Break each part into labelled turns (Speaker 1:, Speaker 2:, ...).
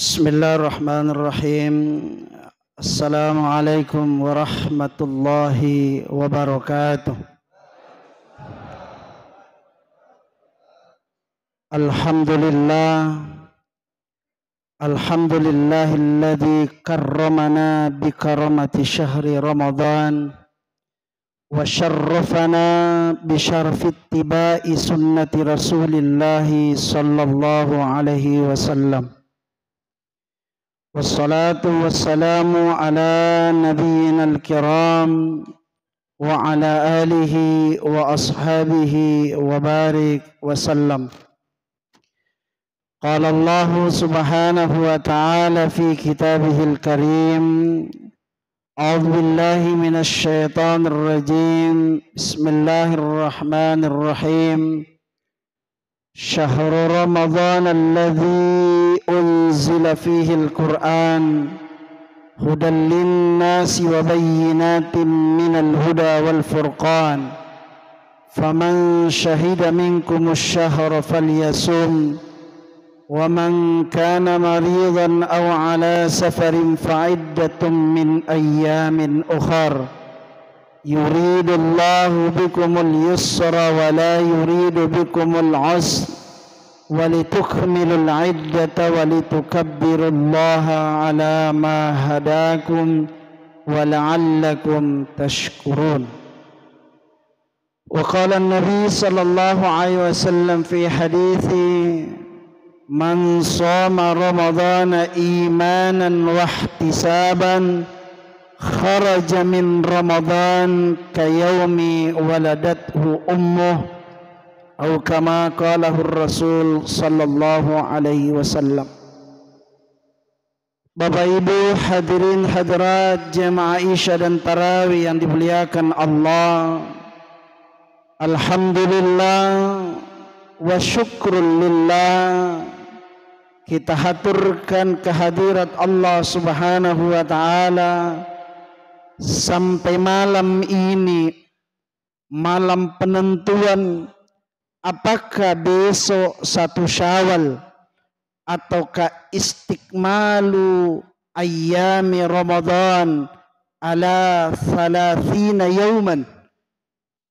Speaker 1: بسم الله الرحمن الرحيم السلام عليكم ورحمة الله وبركاته الحمد لله الحمد لله الذي كرمنا بكرمة شهر رمضان وشرفنا بشرف اتباع سنة رسول الله صلى الله عليه وسلم والصلاة والسلام على نبينا الكرام وعلى آله وأصحابه وبارك وسلم قال الله سبحانه وتعالى في كتابه الكريم أعوذ بالله من الشيطان الرجيم بسم الله الرحمن الرحيم شهر رمضان الذي أنزل فيه القرآن هدى للناس وبينات من الهدى والفرقان فمن شهد منكم الشهر فليصوم ومن كان مريضا أو على سفر فعدة من أيام أخر يريد الله بكم اليسر ولا يريد بكم العسر ولتكملوا العدة ولتكبروا الله على ما هداكم ولعلكم تشكرون وقال النبي صلى الله عليه وسلم في حديث من صام رمضان إيمانا واحتسابا kharaja min Ramadan kayaumi waladathu ummuh atau kama qalahu Rasul sallallahu alaihi wasallam Bapak Ibu hadirin hadirat jemaah Isya dan Tarawih yang dimuliakan Allah Alhamdulillah wa syukrulillah kita haturkan kehadirat Allah Subhanahu wa taala sampai malam ini malam penentuan apakah besok satu syawal ataukah istiqmalu ayami Ramadan ala thalathina yauman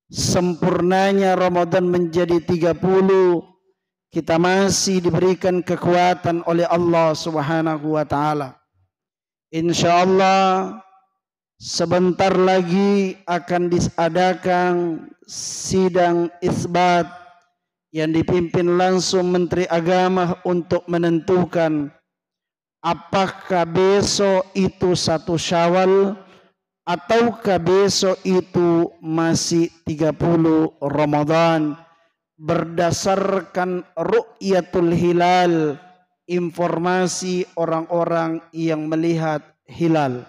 Speaker 1: sempurnanya Ramadan menjadi 30 kita masih diberikan kekuatan oleh Allah Subhanahu wa taala insyaallah Sebentar lagi akan disadakan sidang isbat yang dipimpin langsung Menteri Agama untuk menentukan apakah besok itu satu syawal ataukah besok itu masih 30 Ramadan berdasarkan ru'yatul hilal informasi orang-orang yang melihat hilal.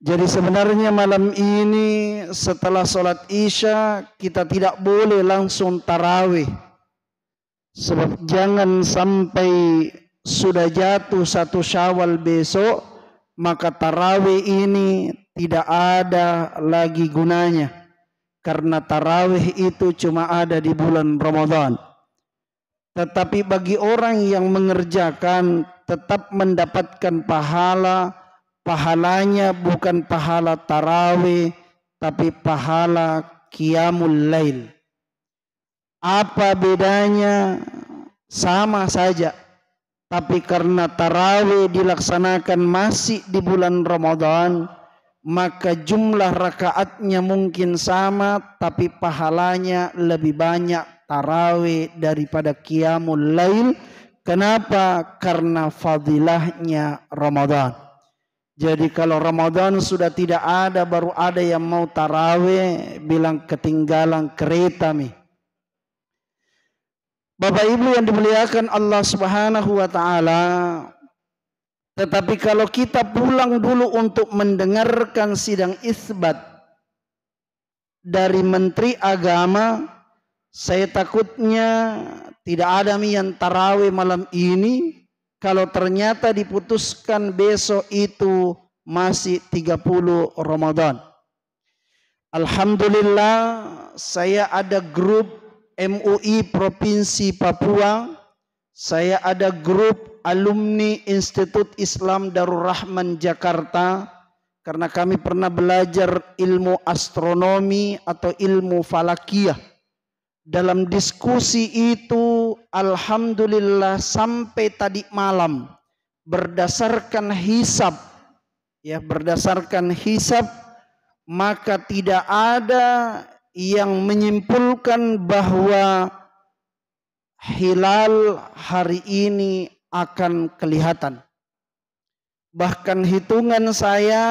Speaker 1: Jadi sebenarnya malam ini setelah sholat isya kita tidak boleh langsung tarawih. Sebab jangan sampai sudah jatuh satu syawal besok maka tarawih ini tidak ada lagi gunanya. Karena tarawih itu cuma ada di bulan Ramadan. Tetapi bagi orang yang mengerjakan tetap mendapatkan pahala pahalanya bukan pahala tarawih tapi pahala qiyamul lail. Apa bedanya? Sama saja. Tapi karena tarawih dilaksanakan masih di bulan Ramadan, maka jumlah rakaatnya mungkin sama tapi pahalanya lebih banyak tarawih daripada qiyamul lail. Kenapa? Karena fadilahnya Ramadan. Jadi kalau Ramadan sudah tidak ada baru ada yang mau taraweh bilang ketinggalan kereta mi. Bapak Ibu yang dimuliakan Allah Subhanahu wa taala. Tetapi kalau kita pulang dulu untuk mendengarkan sidang isbat dari menteri agama, saya takutnya tidak ada mi yang taraweh malam ini kalau ternyata diputuskan besok itu masih 30 Ramadan. Alhamdulillah saya ada grup MUI Provinsi Papua, saya ada grup alumni Institut Islam Darul Rahman Jakarta karena kami pernah belajar ilmu astronomi atau ilmu falakiyah. Dalam diskusi itu Alhamdulillah sampai tadi malam berdasarkan hisap ya berdasarkan hisap maka tidak ada yang menyimpulkan bahwa hilal hari ini akan kelihatan. Bahkan hitungan saya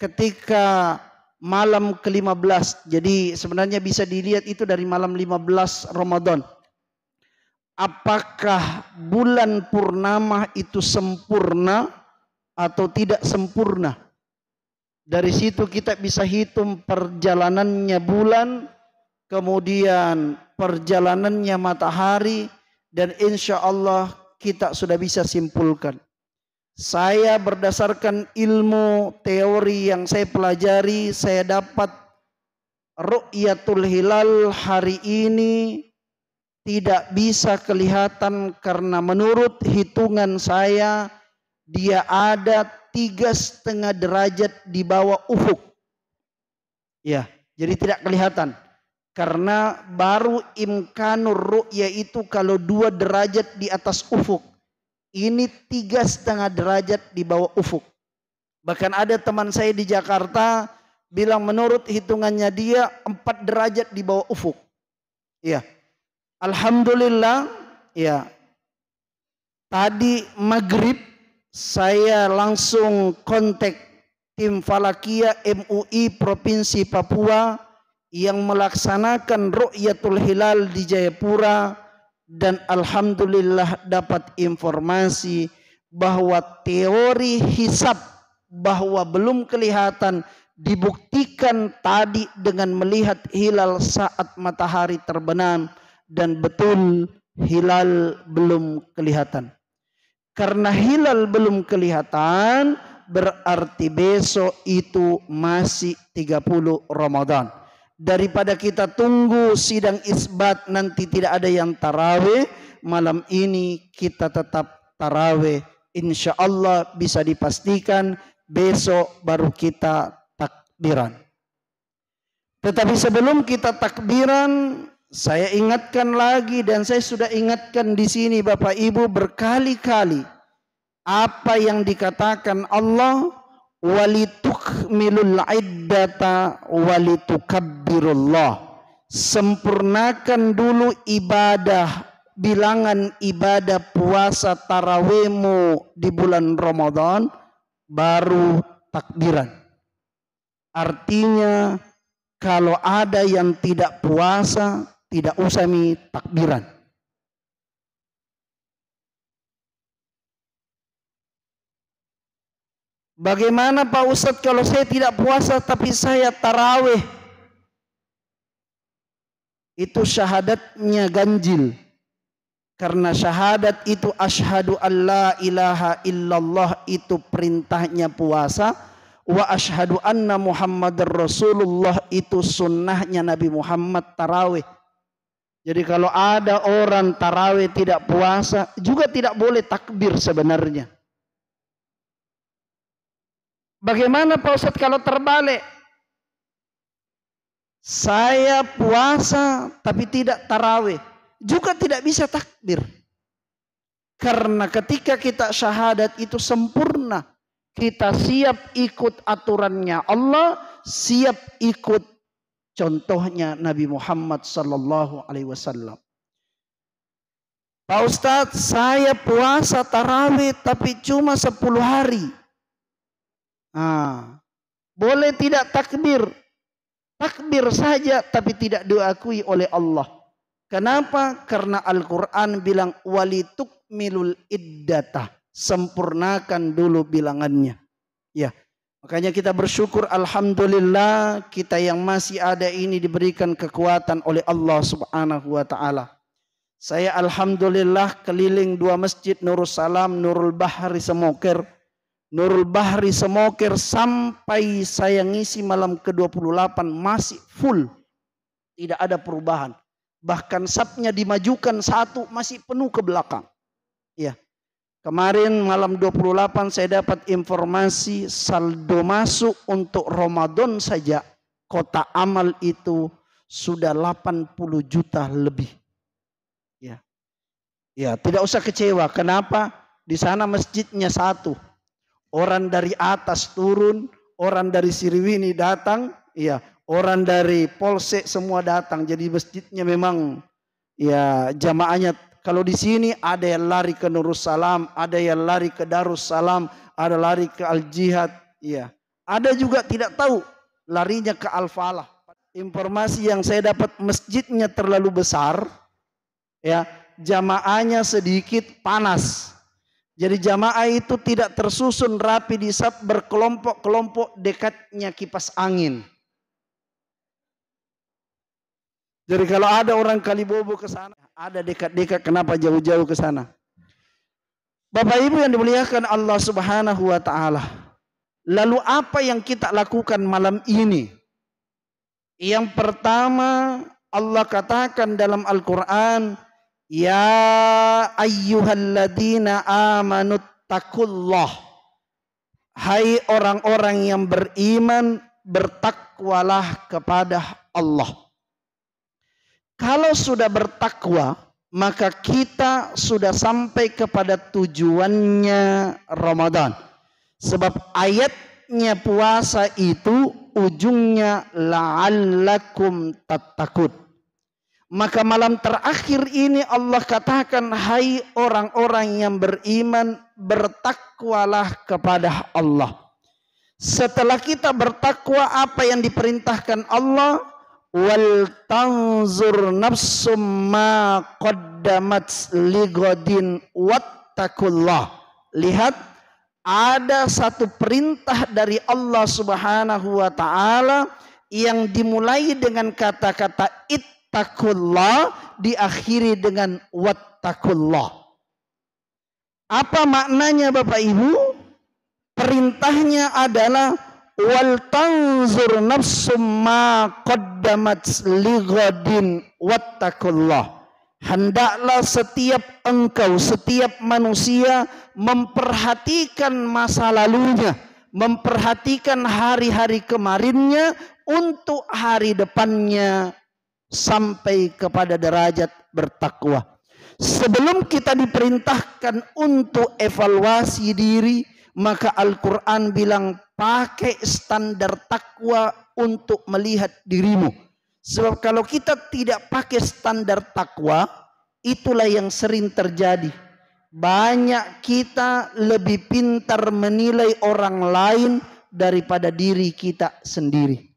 Speaker 1: ketika malam ke-15. Jadi sebenarnya bisa dilihat itu dari malam 15 Ramadan apakah bulan purnama itu sempurna atau tidak sempurna. Dari situ kita bisa hitung perjalanannya bulan, kemudian perjalanannya matahari, dan insya Allah kita sudah bisa simpulkan. Saya berdasarkan ilmu teori yang saya pelajari, saya dapat ru'yatul hilal hari ini tidak bisa kelihatan karena menurut hitungan saya dia ada tiga setengah derajat di bawah ufuk. Ya, jadi tidak kelihatan. Karena baru imkanur ru'ya itu kalau dua derajat di atas ufuk. Ini tiga setengah derajat di bawah ufuk. Bahkan ada teman saya di Jakarta bilang menurut hitungannya dia empat derajat di bawah ufuk. Iya, Alhamdulillah ya tadi maghrib saya langsung kontak tim Falakia MUI Provinsi Papua yang melaksanakan Rukyatul Hilal di Jayapura dan Alhamdulillah dapat informasi bahwa teori hisap bahwa belum kelihatan dibuktikan tadi dengan melihat hilal saat matahari terbenam dan betul hilal belum kelihatan. Karena hilal belum kelihatan berarti besok itu masih 30 Ramadan. Daripada kita tunggu sidang isbat nanti tidak ada yang taraweh, malam ini kita tetap taraweh. Insya Allah bisa dipastikan besok baru kita takbiran. Tetapi sebelum kita takbiran, saya ingatkan lagi dan saya sudah ingatkan di sini Bapak Ibu berkali-kali apa yang dikatakan Allah walituk milul iddata walitukabbirullah. Sempurnakan dulu ibadah bilangan ibadah puasa tarawehmu di bulan Ramadan baru takbiran. Artinya kalau ada yang tidak puasa tidak usah mi takbiran. Bagaimana Pak Ustadz kalau saya tidak puasa tapi saya taraweh? Itu syahadatnya ganjil. Karena syahadat itu ashadu alla ilaha illallah itu perintahnya puasa wa ashadu anna muhammad rasulullah itu sunnahnya Nabi Muhammad tarawih. Jadi kalau ada orang tarawih tidak puasa, juga tidak boleh takbir sebenarnya. Bagaimana Pak Ustadz kalau terbalik? Saya puasa tapi tidak tarawih. Juga tidak bisa takbir. Karena ketika kita syahadat itu sempurna. Kita siap ikut aturannya Allah. Siap ikut Contohnya Nabi Muhammad sallallahu alaihi wasallam. Pak Ustadz, saya puasa tarawih tapi cuma 10 hari. Nah, boleh tidak takbir? Takbir saja tapi tidak diakui oleh Allah. Kenapa? Karena Al-Quran bilang walituk milul iddata. Sempurnakan dulu bilangannya. Ya, Makanya kita bersyukur alhamdulillah kita yang masih ada ini diberikan kekuatan oleh Allah Subhanahu wa taala. Saya alhamdulillah keliling dua masjid Nurul Salam, Nurul Bahri Semoker Nurul Bahri Semokir sampai saya ngisi malam ke-28 masih full. Tidak ada perubahan. Bahkan sapnya dimajukan satu masih penuh ke belakang. Ya. Kemarin malam 28 saya dapat informasi saldo masuk untuk Ramadan saja kota amal itu sudah 80 juta lebih. Ya. Ya, tidak usah kecewa. Kenapa? Di sana masjidnya satu. Orang dari atas turun, orang dari Sirwini datang, ya, orang dari Polsek semua datang. Jadi masjidnya memang ya jamaahnya kalau di sini ada yang lari ke Nurussalam, ada yang lari ke Darussalam, ada lari ke Al-Jihad. ya. Ada juga tidak tahu larinya ke Al-Falah. Informasi yang saya dapat masjidnya terlalu besar. Ya, jamaahnya sedikit panas. Jadi jamaah itu tidak tersusun rapi di sab berkelompok-kelompok dekatnya kipas angin. Jadi kalau ada orang Kalibobo ke sana, ada dekat-dekat kenapa jauh-jauh ke sana? Bapak Ibu yang dimuliakan Allah Subhanahu wa taala. Lalu apa yang kita lakukan malam ini? Yang pertama Allah katakan dalam Al-Qur'an, "Ya ayyuhalladzina amanu taqullah." Hai orang-orang yang beriman, bertakwalah kepada Allah. Kalau sudah bertakwa, maka kita sudah sampai kepada tujuannya Ramadan. Sebab ayatnya puasa itu ujungnya la'allakum tattaqun. Maka malam terakhir ini Allah katakan hai orang-orang yang beriman bertakwalah kepada Allah. Setelah kita bertakwa apa yang diperintahkan Allah, wal tanzur nafsum ma qaddamat ligodin wattakullah lihat ada satu perintah dari Allah Subhanahu wa taala yang dimulai dengan kata-kata ittakullah diakhiri dengan wattakullah apa maknanya Bapak Ibu perintahnya adalah wal tanzur nafsum ma qaddamat lighadin wattaqullah hendaklah setiap engkau setiap manusia memperhatikan masa lalunya memperhatikan hari-hari kemarinnya untuk hari depannya sampai kepada derajat bertakwa sebelum kita diperintahkan untuk evaluasi diri maka Al-Quran bilang pakai standar takwa untuk melihat dirimu. Sebab kalau kita tidak pakai standar takwa, itulah yang sering terjadi. Banyak kita lebih pintar menilai orang lain daripada diri kita sendiri.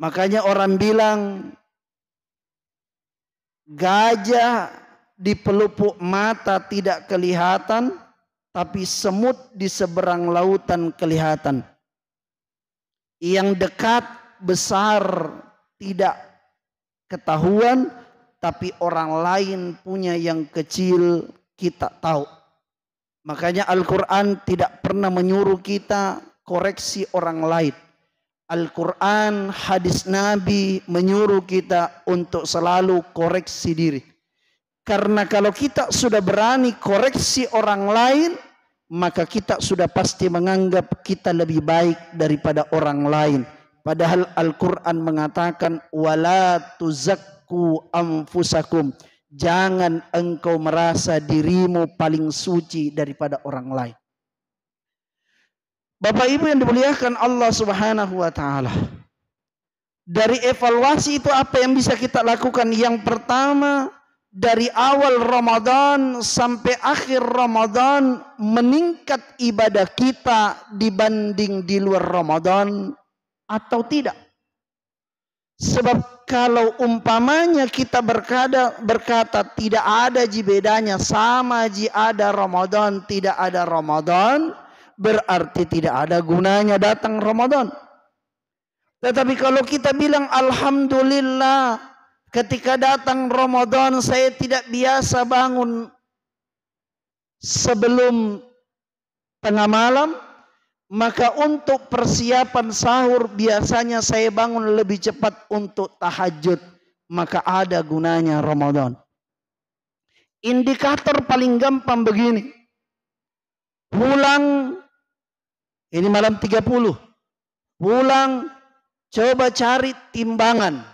Speaker 1: Makanya orang bilang gajah di pelupuk mata tidak kelihatan, tapi semut di seberang lautan kelihatan. Yang dekat besar tidak ketahuan, tapi orang lain punya yang kecil kita tahu. Makanya Al-Quran tidak pernah menyuruh kita koreksi orang lain. Al-Quran, hadis Nabi menyuruh kita untuk selalu koreksi diri. Karena kalau kita sudah berani koreksi orang lain, maka kita sudah pasti menganggap kita lebih baik daripada orang lain. Padahal Al-Quran mengatakan, Wala tuzakku amfusakum. Jangan engkau merasa dirimu paling suci daripada orang lain. Bapak Ibu yang dimuliakan Allah Subhanahu wa taala. Dari evaluasi itu apa yang bisa kita lakukan? Yang pertama, dari awal Ramadan sampai akhir Ramadan meningkat ibadah kita dibanding di luar Ramadan atau tidak? Sebab kalau umpamanya kita berkata, berkata tidak ada ji bedanya sama ji ada Ramadan tidak ada Ramadan berarti tidak ada gunanya datang Ramadan. Tetapi kalau kita bilang alhamdulillah Ketika datang Ramadan saya tidak biasa bangun sebelum tengah malam. Maka untuk persiapan sahur biasanya saya bangun lebih cepat untuk tahajud. Maka ada gunanya Ramadan. Indikator paling gampang begini. Pulang, ini malam 30. Pulang, coba cari timbangan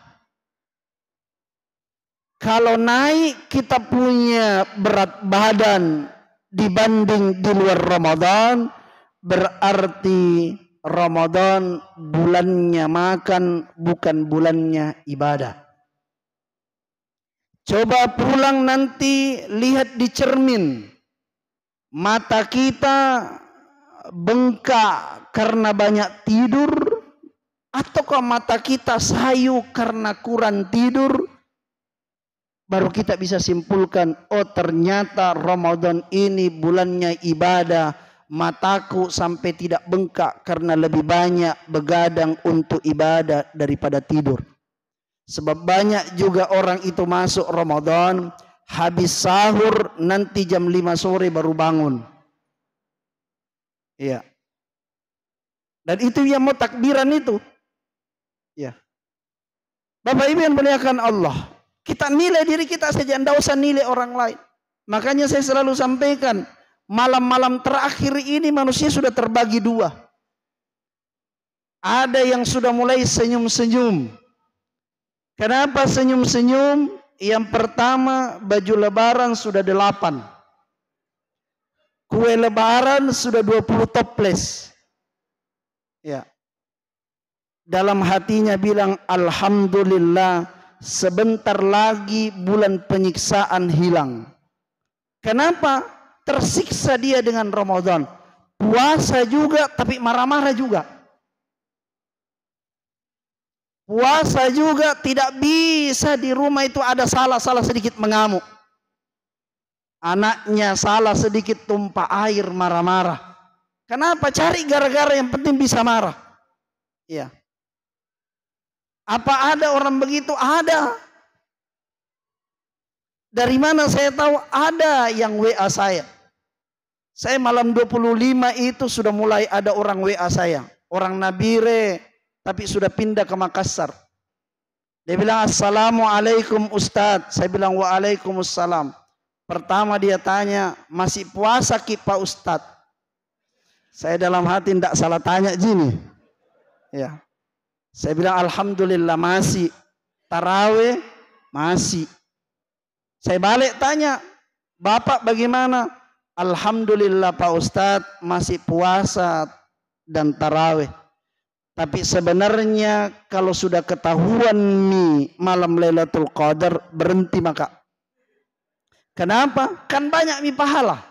Speaker 1: kalau naik kita punya berat badan dibanding di luar Ramadan, berarti Ramadan bulannya makan bukan bulannya ibadah. Coba pulang nanti lihat di cermin. Mata kita bengkak karena banyak tidur ataukah mata kita sayu karena kurang tidur baru kita bisa simpulkan oh ternyata Ramadan ini bulannya ibadah mataku sampai tidak bengkak karena lebih banyak begadang untuk ibadah daripada tidur sebab banyak juga orang itu masuk Ramadan habis sahur nanti jam 5 sore baru bangun iya dan itu yang mau takbiran itu ya Bapak Ibu yang muliakan Allah kita nilai diri kita saja, tidak usah nilai orang lain. Makanya saya selalu sampaikan, malam-malam terakhir ini manusia sudah terbagi dua. Ada yang sudah mulai senyum-senyum. Kenapa senyum-senyum? Yang pertama, baju lebaran sudah delapan. Kue lebaran sudah dua puluh toples. Ya. Dalam hatinya bilang, Alhamdulillah, sebentar lagi bulan penyiksaan hilang. Kenapa? Tersiksa dia dengan Ramadan. Puasa juga tapi marah-marah juga. Puasa juga tidak bisa di rumah itu ada salah-salah sedikit mengamuk. Anaknya salah sedikit tumpah air marah-marah. Kenapa? Cari gara-gara yang penting bisa marah. Iya. Apa ada orang begitu? Ada. Dari mana saya tahu ada yang WA saya. Saya malam 25 itu sudah mulai ada orang WA saya. Orang Nabire tapi sudah pindah ke Makassar. Dia bilang Assalamualaikum Ustadz. Saya bilang Waalaikumsalam. Pertama dia tanya masih puasa kipa Ustaz? Saya dalam hati tidak salah tanya gini. Ya. Saya bilang alhamdulillah masih. Taraweh masih. Saya balik tanya, Bapak bagaimana? Alhamdulillah Pak Ustadz masih puasa dan taraweh. Tapi sebenarnya kalau sudah ketahuan nih malam Lailatul Qadar berhenti maka. Kenapa? Kan banyak mi pahala.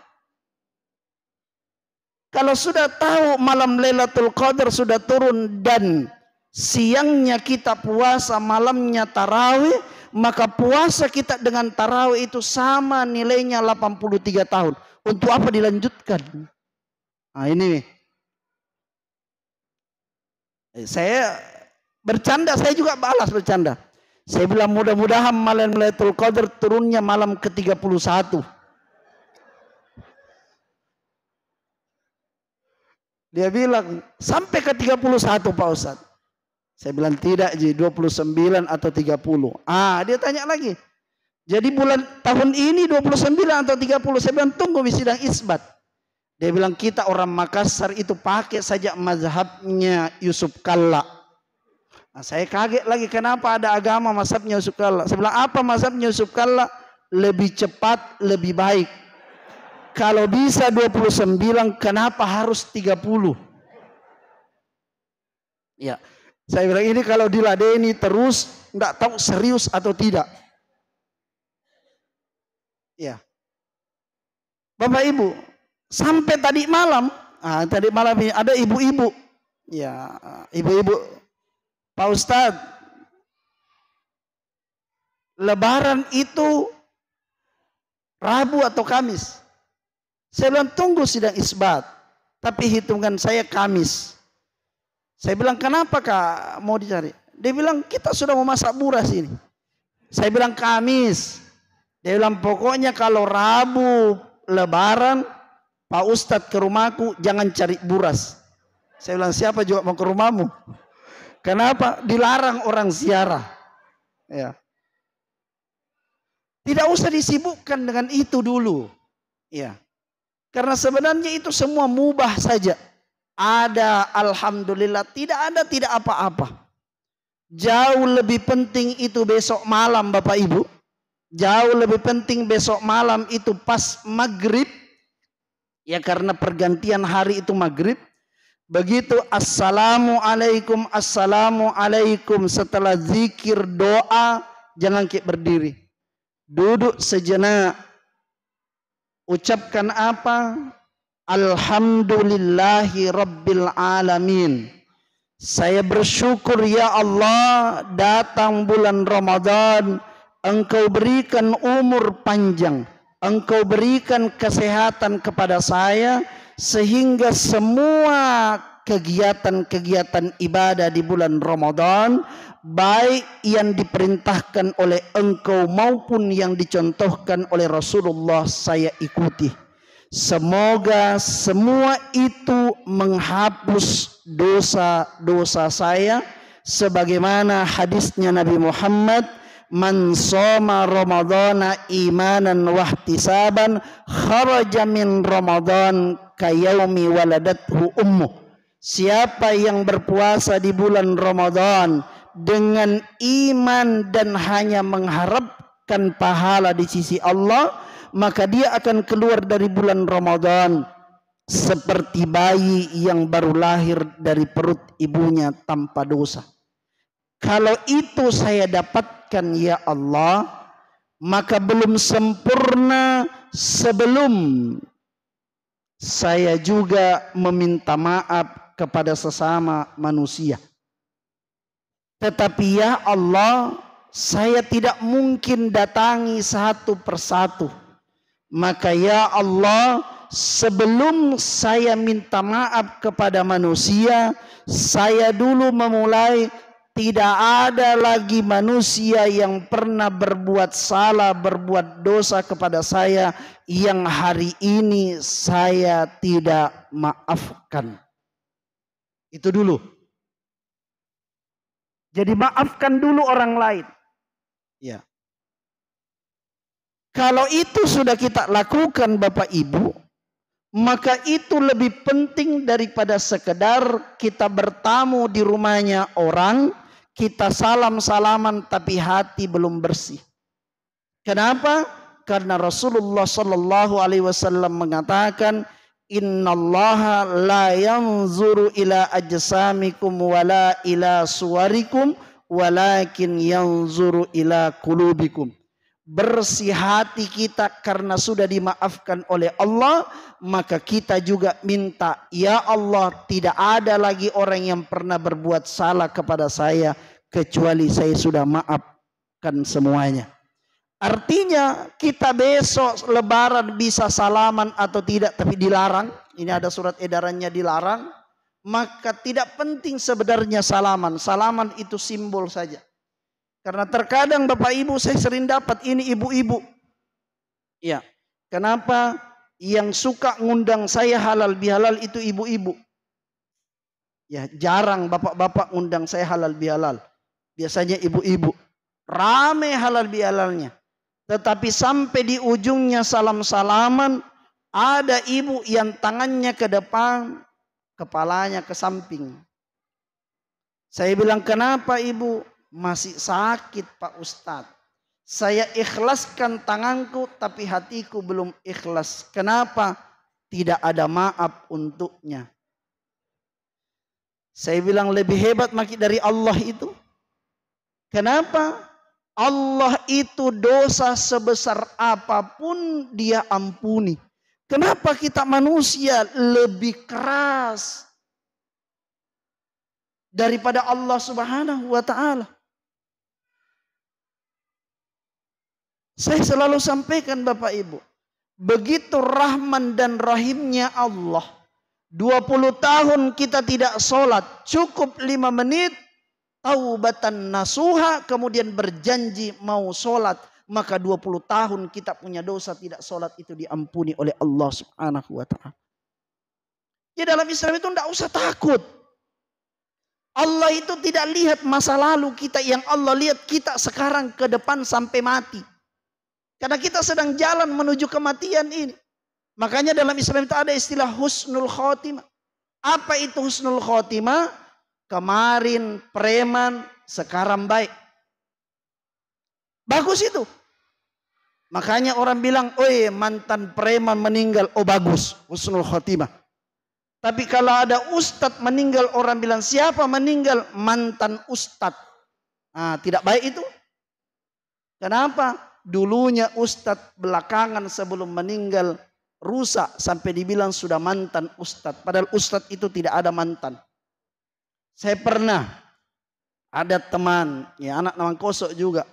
Speaker 1: Kalau sudah tahu malam Lailatul Qadar sudah turun dan siangnya kita puasa, malamnya tarawih, maka puasa kita dengan tarawih itu sama nilainya 83 tahun. Untuk apa dilanjutkan? Nah ini eh, saya bercanda, saya juga balas bercanda. Saya bilang mudah-mudahan malam Lailatul Qadar turunnya malam ke-31. Dia bilang sampai ke-31 Pak Ustadz. Saya bilang tidak Ji, 29 atau 30. Ah, dia tanya lagi. Jadi bulan tahun ini 29 atau 30. Saya bilang tunggu di sidang isbat. Dia bilang kita orang Makassar itu pakai saja mazhabnya Yusuf Kalla. Nah, saya kaget lagi kenapa ada agama mazhabnya Yusuf Kalla. Saya apa mazhabnya Yusuf Kalla? Lebih cepat, lebih baik. Kalau bisa 29 kenapa harus 30? Ya. Saya bilang ini kalau diladeni terus enggak tahu serius atau tidak. Ya. Bapak Ibu, sampai tadi malam, ah, tadi malam ini ada ibu-ibu. Ya, ibu-ibu. Pak Ustadz, lebaran itu Rabu atau Kamis. Saya bilang tunggu sidang isbat. Tapi hitungan saya Kamis. Saya bilang, kenapa kak mau dicari? Dia bilang, kita sudah mau masak buras ini. Saya bilang, Kamis. Dia bilang, pokoknya kalau Rabu lebaran, Pak Ustadz ke rumahku, jangan cari buras. Saya bilang, siapa juga mau ke rumahmu? Kenapa? Dilarang orang ziarah. Ya. Tidak usah disibukkan dengan itu dulu. Ya. Karena sebenarnya itu semua mubah saja. Ada alhamdulillah, tidak ada tidak apa-apa. Jauh lebih penting itu besok malam Bapak Ibu. Jauh lebih penting besok malam itu pas maghrib. Ya karena pergantian hari itu maghrib. Begitu assalamualaikum, assalamualaikum. Setelah zikir doa, jangan kayak berdiri. Duduk sejenak. Ucapkan apa? Alhamdulillahi Rabbil Alamin. Saya bersyukur ya Allah datang bulan Ramadan. Engkau berikan umur panjang. Engkau berikan kesehatan kepada saya. Sehingga semua kegiatan-kegiatan ibadah di bulan Ramadan. Baik yang diperintahkan oleh engkau maupun yang dicontohkan oleh Rasulullah saya ikuti. Semoga semua itu menghapus dosa-dosa saya sebagaimana hadisnya Nabi Muhammad man soma ramadana imanan wahtisaban kharaja min ramadan kayaumi waladathu ummu siapa yang berpuasa di bulan Ramadan dengan iman dan hanya mengharapkan pahala di sisi Allah maka dia akan keluar dari bulan Ramadan seperti bayi yang baru lahir dari perut ibunya tanpa dosa. Kalau itu saya dapatkan ya Allah, maka belum sempurna sebelum saya juga meminta maaf kepada sesama manusia. Tetapi ya Allah, saya tidak mungkin datangi satu persatu. Maka ya Allah, sebelum saya minta maaf kepada manusia, saya dulu memulai tidak ada lagi manusia yang pernah berbuat salah, berbuat dosa kepada saya yang hari ini saya tidak maafkan. Itu dulu. Jadi maafkan dulu orang lain. Ya. Kalau itu sudah kita lakukan Bapak Ibu, maka itu lebih penting daripada sekedar kita bertamu di rumahnya orang, kita salam-salaman tapi hati belum bersih. Kenapa? Karena Rasulullah Shallallahu Alaihi Wasallam mengatakan, Innallaha la yanzuru ila ajsamikum wala ila suwarikum walakin yanzuru ila kulubikum bersih hati kita karena sudah dimaafkan oleh Allah, maka kita juga minta, "Ya Allah, tidak ada lagi orang yang pernah berbuat salah kepada saya kecuali saya sudah maafkan semuanya." Artinya, kita besok Lebaran bisa salaman atau tidak, tapi dilarang. Ini ada surat edarannya dilarang. Maka tidak penting sebenarnya salaman. Salaman itu simbol saja. Karena terkadang Bapak Ibu saya sering dapat ini ibu-ibu. Ya. Kenapa yang suka ngundang saya halal bihalal itu ibu-ibu? Ya, jarang bapak-bapak ngundang saya halal bihalal. Biasanya ibu-ibu. Rame halal bihalalnya. Tetapi sampai di ujungnya salam-salaman ada ibu yang tangannya ke depan, kepalanya ke samping. Saya bilang, "Kenapa, Ibu?" Masih sakit Pak Ustadz. Saya ikhlaskan tanganku tapi hatiku belum ikhlas. Kenapa? Tidak ada maaf untuknya. Saya bilang lebih hebat maki dari Allah itu. Kenapa? Allah itu dosa sebesar apapun dia ampuni. Kenapa kita manusia lebih keras daripada Allah Subhanahu wa taala? Saya selalu sampaikan Bapak Ibu. Begitu Rahman dan Rahimnya Allah. 20 tahun kita tidak sholat. Cukup 5 menit. Taubatan nasuha. Kemudian berjanji mau sholat. Maka 20 tahun kita punya dosa tidak sholat itu diampuni oleh Allah subhanahu wa ta'ala. dalam Islam itu tidak usah takut. Allah itu tidak lihat masa lalu kita yang Allah lihat kita sekarang ke depan sampai mati. Karena kita sedang jalan menuju kematian ini. Makanya dalam Islam itu ada istilah husnul khotimah. Apa itu husnul khotimah? Kemarin preman, sekarang baik. Bagus itu. Makanya orang bilang, oi mantan preman meninggal, oh bagus, husnul khotimah. Tapi kalau ada ustad meninggal, orang bilang siapa meninggal? Mantan ustad, Nah, tidak baik itu. Kenapa? dulunya ustadz belakangan sebelum meninggal rusak sampai dibilang sudah mantan ustadz. Padahal ustadz itu tidak ada mantan. Saya pernah ada teman, ya anak namang kosok juga.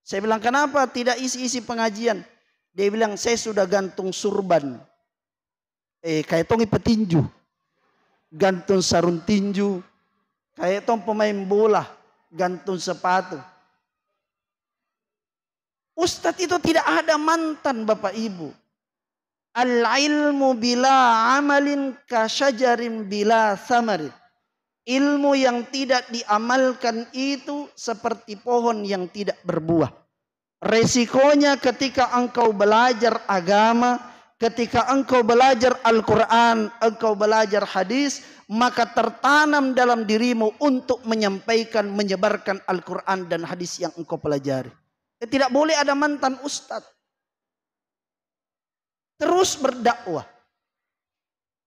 Speaker 1: Saya bilang kenapa tidak isi-isi pengajian? Dia bilang saya sudah gantung surban. Eh kayak tongi petinju. Gantung sarung tinju. Kayak tong pemain bola. Gantung sepatu. Ustadz itu tidak ada mantan Bapak Ibu. Al ilmu bila amalin kasyajarin bila samarin. Ilmu yang tidak diamalkan itu seperti pohon yang tidak berbuah. Resikonya ketika engkau belajar agama, ketika engkau belajar Al-Quran, engkau belajar hadis, maka tertanam dalam dirimu untuk menyampaikan, menyebarkan Al-Quran dan hadis yang engkau pelajari. Tidak boleh ada mantan ustadz. Terus berdakwah.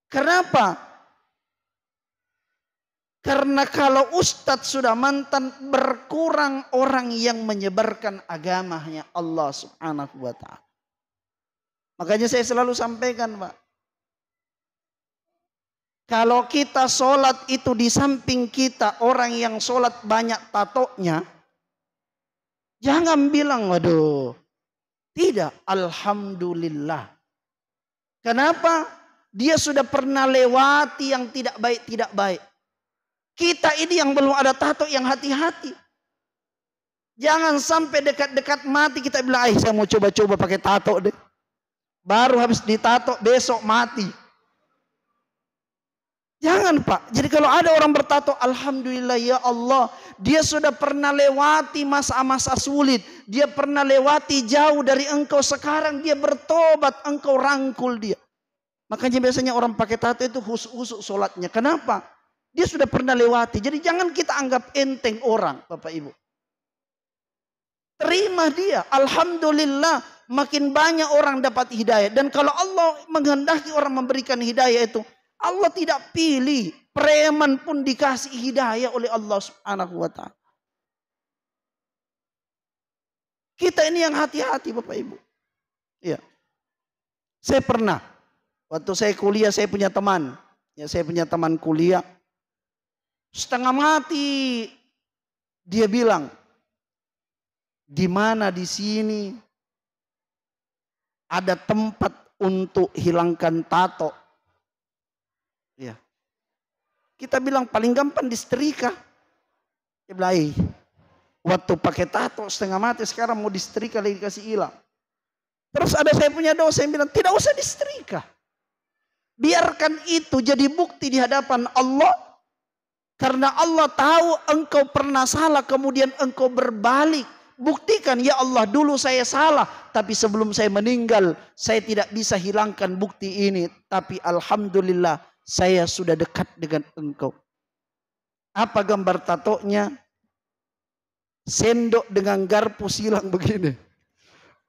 Speaker 1: Kenapa? Karena kalau ustadz sudah mantan berkurang orang yang menyebarkan agamanya Allah subhanahu wa ta'ala. Makanya saya selalu sampaikan Pak. Kalau kita sholat itu di samping kita orang yang sholat banyak tatoknya. Jangan bilang, waduh, tidak, alhamdulillah. Kenapa? Dia sudah pernah lewati yang tidak baik, tidak baik. Kita ini yang belum ada tato yang hati-hati. Jangan sampai dekat-dekat mati kita bilang, ah, saya mau coba-coba pakai tato deh." Baru habis ditato besok mati. Jangan Pak. Jadi kalau ada orang bertato, Alhamdulillah ya Allah. Dia sudah pernah lewati masa-masa sulit. Dia pernah lewati jauh dari engkau. Sekarang dia bertobat. Engkau rangkul dia. Makanya biasanya orang pakai tato itu husuk-husuk sholatnya. Kenapa? Dia sudah pernah lewati. Jadi jangan kita anggap enteng orang Bapak Ibu. Terima dia. Alhamdulillah makin banyak orang dapat hidayah. Dan kalau Allah menghendaki orang memberikan hidayah itu. Allah tidak pilih. Preman pun dikasih hidayah oleh Allah subhanahu wa ta'ala. Kita ini yang hati-hati Bapak Ibu. Iya. Saya pernah. Waktu saya kuliah saya punya teman. Ya saya punya teman kuliah. Setengah mati. Dia bilang. Di mana di sini ada tempat untuk hilangkan tato kita bilang paling gampang disetrika. Dia waktu pakai tato setengah mati sekarang mau disetrika lagi dikasih hilang. Terus ada saya punya dosa yang bilang tidak usah disetrika. Biarkan itu jadi bukti di hadapan Allah. Karena Allah tahu engkau pernah salah kemudian engkau berbalik. Buktikan ya Allah dulu saya salah. Tapi sebelum saya meninggal saya tidak bisa hilangkan bukti ini. Tapi Alhamdulillah saya sudah dekat dengan engkau. Apa gambar tatonya? Sendok dengan garpu silang begini.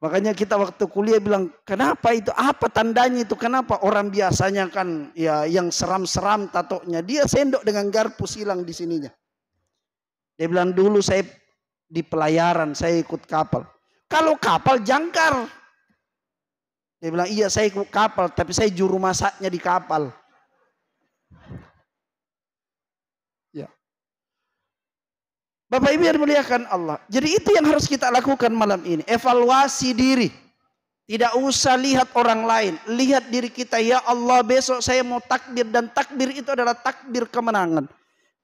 Speaker 1: Makanya kita waktu kuliah bilang, kenapa itu? Apa tandanya itu? Kenapa orang biasanya kan ya yang seram-seram tatonya. Dia sendok dengan garpu silang di sininya. Dia bilang dulu saya di pelayaran, saya ikut kapal. Kalau kapal jangkar. Dia bilang, iya saya ikut kapal, tapi saya juru masaknya di kapal. Bapak Ibu yang dimuliakan Allah. Jadi itu yang harus kita lakukan malam ini. Evaluasi diri. Tidak usah lihat orang lain. Lihat diri kita. Ya Allah besok saya mau takbir. Dan takbir itu adalah takbir kemenangan.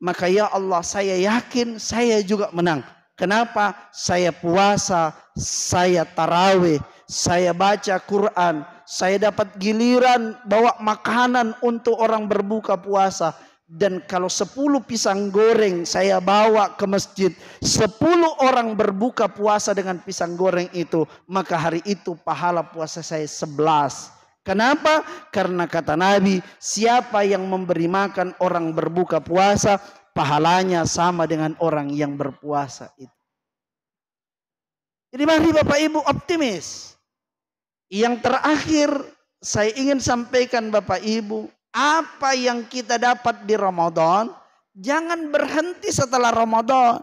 Speaker 1: Maka ya Allah saya yakin saya juga menang. Kenapa? Saya puasa, saya tarawih, saya baca Quran, saya dapat giliran bawa makanan untuk orang berbuka puasa. Dan kalau 10 pisang goreng saya bawa ke masjid, 10 orang berbuka puasa dengan pisang goreng itu, maka hari itu pahala puasa saya 11. Kenapa? Karena kata Nabi, siapa yang memberi makan orang berbuka puasa, pahalanya sama dengan orang yang berpuasa itu. Jadi mari Bapak Ibu optimis. Yang terakhir saya ingin sampaikan Bapak Ibu apa yang kita dapat di Ramadan, jangan berhenti setelah Ramadan.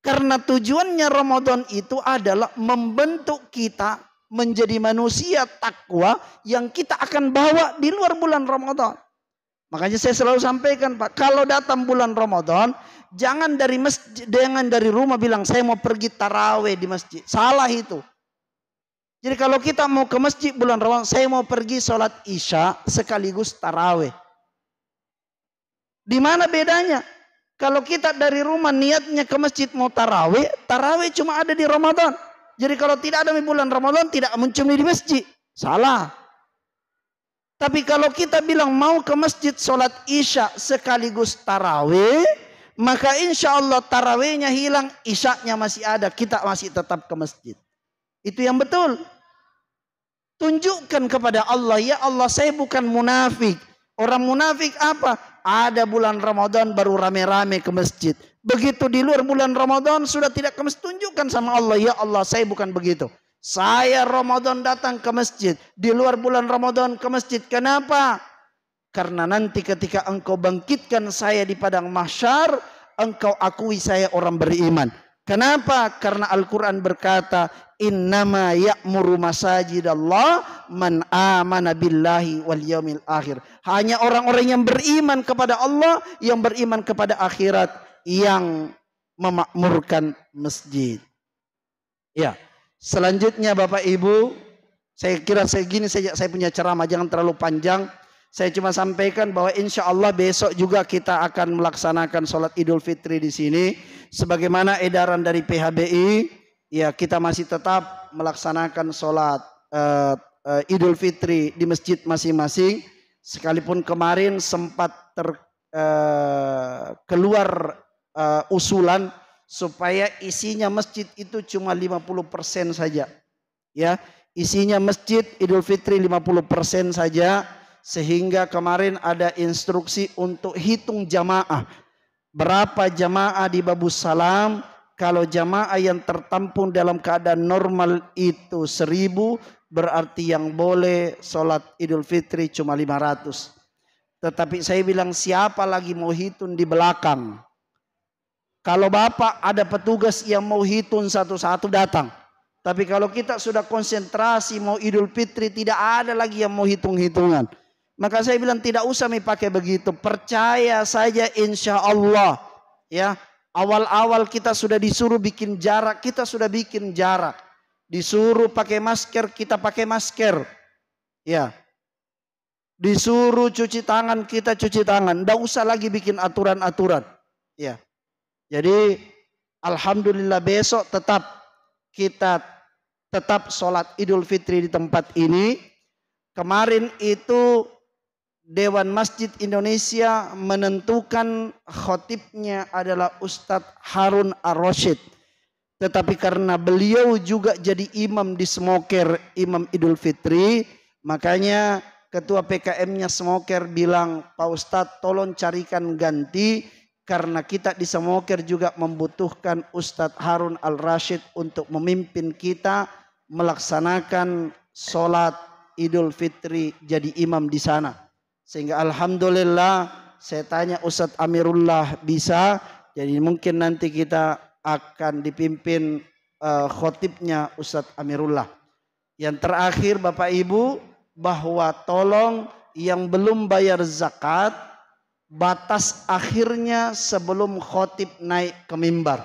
Speaker 1: Karena tujuannya Ramadan itu adalah membentuk kita menjadi manusia takwa yang kita akan bawa di luar bulan Ramadan. Makanya saya selalu sampaikan Pak, kalau datang bulan Ramadan, jangan dari masjid, jangan dari rumah bilang saya mau pergi taraweh di masjid. Salah itu. Jadi kalau kita mau ke masjid bulan Ramadhan, saya mau pergi sholat isya sekaligus taraweh. Di mana bedanya? Kalau kita dari rumah niatnya ke masjid mau taraweh, taraweh cuma ada di Ramadan. Jadi kalau tidak ada di bulan Ramadan tidak muncul di masjid. Salah. Tapi kalau kita bilang mau ke masjid sholat isya sekaligus taraweh, maka insya Allah tarawehnya hilang, isyaknya masih ada, kita masih tetap ke masjid. Itu yang betul. Tunjukkan kepada Allah, ya Allah saya bukan munafik. Orang munafik apa? Ada bulan Ramadan baru rame-rame ke masjid. Begitu di luar bulan Ramadan sudah tidak ke masjid. Tunjukkan sama Allah, ya Allah saya bukan begitu. Saya Ramadan datang ke masjid. Di luar bulan Ramadan ke masjid. Kenapa? Karena nanti ketika engkau bangkitkan saya di padang mahsyar. Engkau akui saya orang beriman. Kenapa? Karena Al-Quran berkata, Innama ya'muru masajid Allah man amana billahi wal yaumil akhir. Hanya orang-orang yang beriman kepada Allah, yang beriman kepada akhirat, yang memakmurkan masjid. Ya, selanjutnya Bapak Ibu, saya kira saya saja saya punya ceramah, jangan terlalu panjang. Saya cuma sampaikan bahwa insya Allah besok juga kita akan melaksanakan sholat idul fitri di sini. Sebagaimana edaran dari PHBI, ya kita masih tetap melaksanakan sholat uh, uh, idul fitri di masjid masing-masing. Sekalipun kemarin sempat ter, uh, keluar uh, usulan supaya isinya masjid itu cuma 50% saja. Ya, isinya masjid Idul Fitri 50% saja sehingga kemarin ada instruksi untuk hitung jamaah. Berapa jamaah di Babu Salam? Kalau jamaah yang tertampung dalam keadaan normal itu seribu, berarti yang boleh sholat idul fitri cuma lima ratus. Tetapi saya bilang siapa lagi mau hitung di belakang. Kalau bapak ada petugas yang mau hitung satu-satu datang. Tapi kalau kita sudah konsentrasi mau Idul Fitri tidak ada lagi yang mau hitung-hitungan. Maka saya bilang tidak usah mi pakai begitu. Percaya saja insya Allah. Ya, awal-awal kita sudah disuruh bikin jarak, kita sudah bikin jarak. Disuruh pakai masker, kita pakai masker. Ya. Disuruh cuci tangan, kita cuci tangan. Tidak usah lagi bikin aturan-aturan. Ya. Jadi Alhamdulillah besok tetap kita tetap sholat idul fitri di tempat ini. Kemarin itu Dewan Masjid Indonesia menentukan khotibnya adalah Ustadz Harun Ar-Rashid. Tetapi karena beliau juga jadi imam di Smoker, Imam Idul Fitri, makanya ketua PKM-nya Smoker bilang, Pak Ustadz tolong carikan ganti karena kita di Smoker juga membutuhkan Ustadz Harun Al-Rashid untuk memimpin kita melaksanakan sholat Idul Fitri jadi imam di sana. Sehingga alhamdulillah saya tanya Ustadz Amirullah bisa. Jadi mungkin nanti kita akan dipimpin uh, khotibnya Ustadz Amirullah. Yang terakhir Bapak Ibu bahwa tolong yang belum bayar zakat batas akhirnya sebelum khotib naik ke mimbar.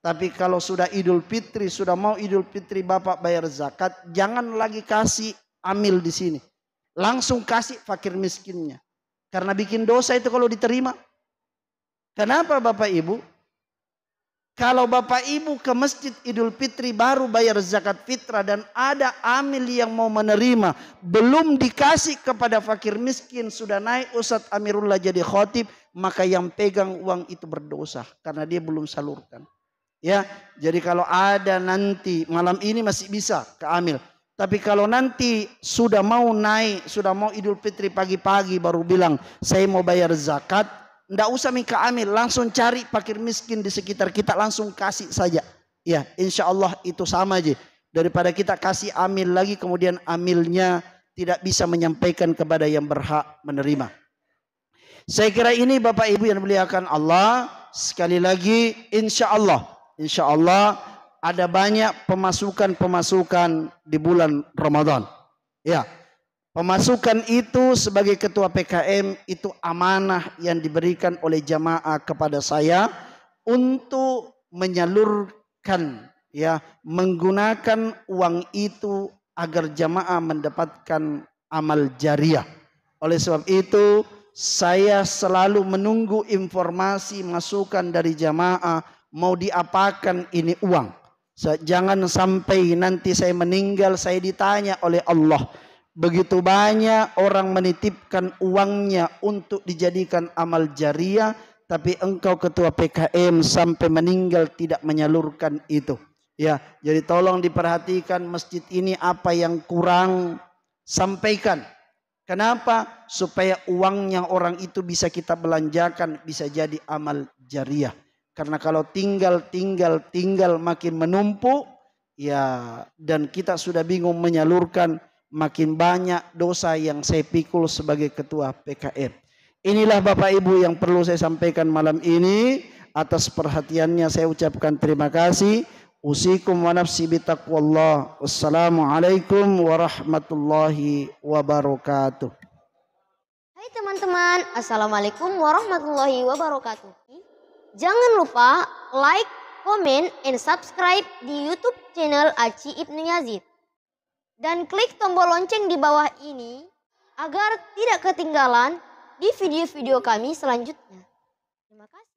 Speaker 1: Tapi kalau sudah Idul Fitri, sudah mau Idul Fitri Bapak bayar zakat, jangan lagi kasih amil di sini. Langsung kasih fakir miskinnya. Karena bikin dosa itu kalau diterima. Kenapa Bapak Ibu? Kalau Bapak Ibu ke masjid Idul Fitri baru bayar zakat fitrah dan ada amil yang mau menerima. Belum dikasih kepada fakir miskin sudah naik Ustadz Amirullah jadi khotib. Maka yang pegang uang itu berdosa karena dia belum salurkan. Ya, jadi kalau ada nanti malam ini masih bisa ke amil. Tapi kalau nanti sudah mau naik, sudah mau Idul Fitri pagi-pagi baru bilang saya mau bayar zakat, ndak usah mika amil, langsung cari pakir miskin di sekitar kita langsung kasih saja. Ya, insya Allah itu sama aja. Daripada kita kasih amil lagi kemudian amilnya tidak bisa menyampaikan kepada yang berhak menerima. Saya kira ini Bapak Ibu yang beliakan Allah. Sekali lagi insya Allah. Insya Allah ada banyak pemasukan-pemasukan di bulan Ramadan. Ya. Pemasukan itu sebagai ketua PKM itu amanah yang diberikan oleh jamaah kepada saya untuk menyalurkan ya, menggunakan uang itu agar jamaah mendapatkan amal jariah. Oleh sebab itu, saya selalu menunggu informasi masukan dari jamaah mau diapakan ini uang. Jangan sampai nanti saya meninggal saya ditanya oleh Allah. Begitu banyak orang menitipkan uangnya untuk dijadikan amal jariah. Tapi engkau ketua PKM sampai meninggal tidak menyalurkan itu. Ya, jadi tolong diperhatikan masjid ini apa yang kurang sampaikan. Kenapa? Supaya uangnya orang itu bisa kita belanjakan, bisa jadi amal jariah. Karena kalau tinggal, tinggal, tinggal makin menumpuk, ya dan kita sudah bingung menyalurkan makin banyak dosa yang saya pikul sebagai ketua PKR. Inilah Bapak Ibu yang perlu saya sampaikan malam ini. Atas perhatiannya saya ucapkan terima kasih. Usikum wa nafsi bitakwallah. Wassalamualaikum warahmatullahi wabarakatuh. Hai teman-teman, Assalamualaikum warahmatullahi wabarakatuh. Jangan lupa like, comment, and subscribe di YouTube channel Aci Ibnu Yazid. Dan klik tombol lonceng di bawah ini agar tidak ketinggalan di video-video kami selanjutnya. Terima kasih.